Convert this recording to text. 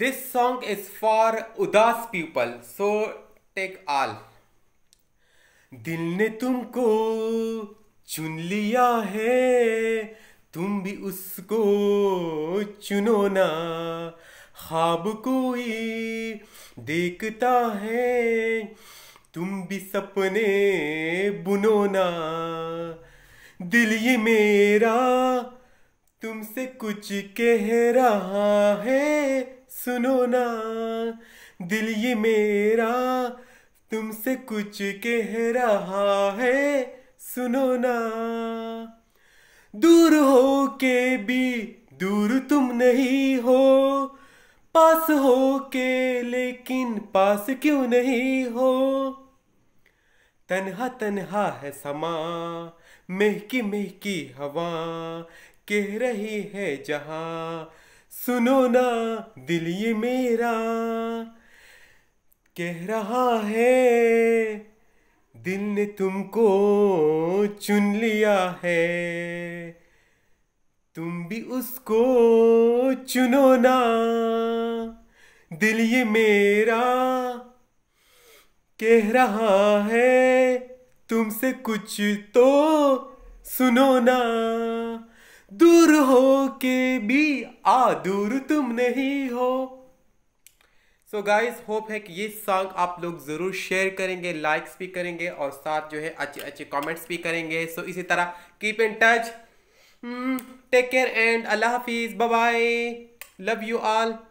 This song is for उदास people so take all. दिल ने तुमको चुन लिया है तुम भी उसको चुनो ना खाब कोई देखता है तुम भी सपने बुनो ना दिल ये मेरा तुमसे कुछ कह रहा है सुनो ना दिल ये मेरा तुमसे कुछ कह रहा है सुनो ना दूर हो के भी दूर तुम नहीं हो पास हो के लेकिन पास क्यों नहीं हो तनहा तनहा है समा महकी महकी हवा कह रही है जहा सुनो ना दिल ये मेरा कह रहा है दिल ने तुमको चुन लिया है तुम भी उसको चुनो ना दिल ये मेरा कह रहा है तुमसे कुछ तो सुनो ना के भी आ तुम नहीं हो सो गाइस होप है कि ये सॉन्ग आप लोग ज़रूर शेयर करेंगे लाइक्स भी करेंगे और साथ जो है अच्छे अच्छे कमेंट्स भी करेंगे सो so, इसी तरह keep in touch take care and अल्लाह हाफिज़ बाय लव यू ऑल